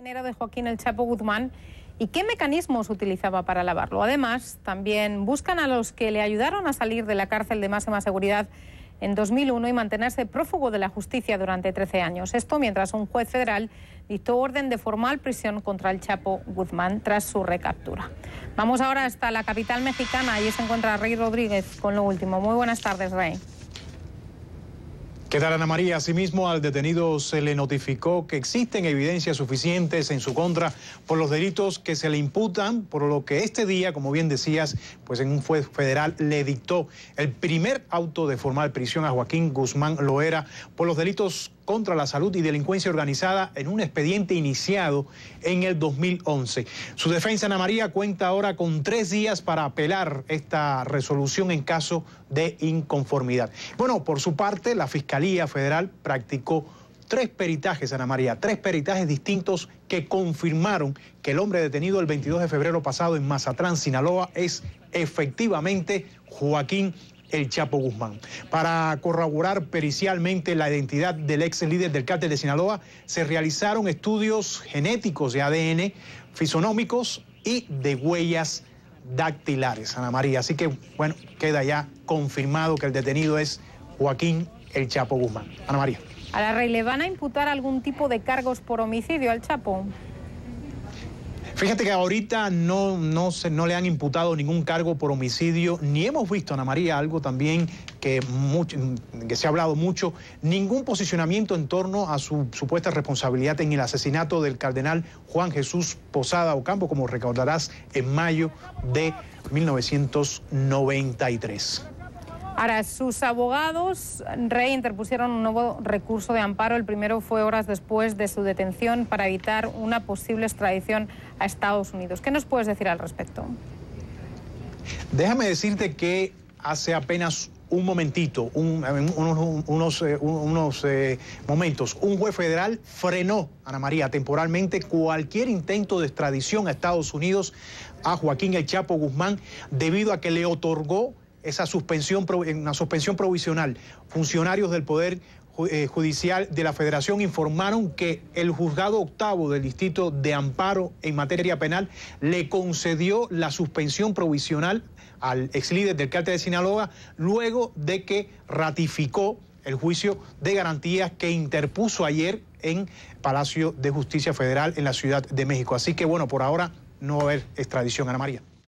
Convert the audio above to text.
Dinero de Joaquín El Chapo Guzmán y qué mecanismos utilizaba para lavarlo. Además, también buscan a los que le ayudaron a salir de la cárcel de máxima seguridad en 2001 y mantenerse prófugo de la justicia durante 13 años. Esto mientras un juez federal dictó orden de formal prisión contra el Chapo Guzmán tras su recaptura. Vamos ahora hasta la capital mexicana. Allí se encuentra Rey Rodríguez con lo último. Muy buenas tardes, Rey. ¿Qué tal Ana María? Asimismo, al detenido se le notificó que existen evidencias suficientes en su contra por los delitos que se le imputan, por lo que este día, como bien decías, pues en un juez federal le dictó el primer auto de formal prisión a Joaquín Guzmán Loera por los delitos contra la Salud y Delincuencia Organizada en un expediente iniciado en el 2011. Su defensa, Ana María, cuenta ahora con tres días para apelar esta resolución en caso de inconformidad. Bueno, por su parte, la Fiscalía Federal practicó tres peritajes, Ana María, tres peritajes distintos que confirmaron que el hombre detenido el 22 de febrero pasado en Mazatrán, Sinaloa, es efectivamente Joaquín el Chapo Guzmán. Para corroborar pericialmente la identidad del ex líder del cártel de Sinaloa, se realizaron estudios genéticos de ADN, fisonómicos y de huellas dactilares, Ana María. Así que, bueno, queda ya confirmado que el detenido es Joaquín el Chapo Guzmán. Ana María. A la rey, ¿le van a imputar algún tipo de cargos por homicidio al Chapo? Fíjate que ahorita no, no, se, no le han imputado ningún cargo por homicidio, ni hemos visto, Ana María, algo también que, que se ha hablado mucho, ningún posicionamiento en torno a su supuesta responsabilidad en el asesinato del cardenal Juan Jesús Posada Ocampo, como recordarás, en mayo de 1993. Ahora, sus abogados reinterpusieron un nuevo recurso de amparo. El primero fue horas después de su detención para evitar una posible extradición a Estados Unidos. ¿Qué nos puedes decir al respecto? Déjame decirte que hace apenas un momentito, unos, eh, eh, momentos, un juez federal frenó, Ana María, temporalmente cualquier intento de extradición a Estados Unidos a Joaquín El Chapo Guzmán debido a que le otorgó esa suspensión, una suspensión provisional. Funcionarios del Poder eh, Judicial de la Federación informaron que el juzgado octavo del Distrito de Amparo en materia penal le concedió la suspensión provisional al ex líder del cártel de Sinaloa luego de que ratificó el juicio de garantías que interpuso ayer en Palacio de Justicia Federal en la Ciudad de México. Así que bueno, por ahora no va a haber extradición, Ana María.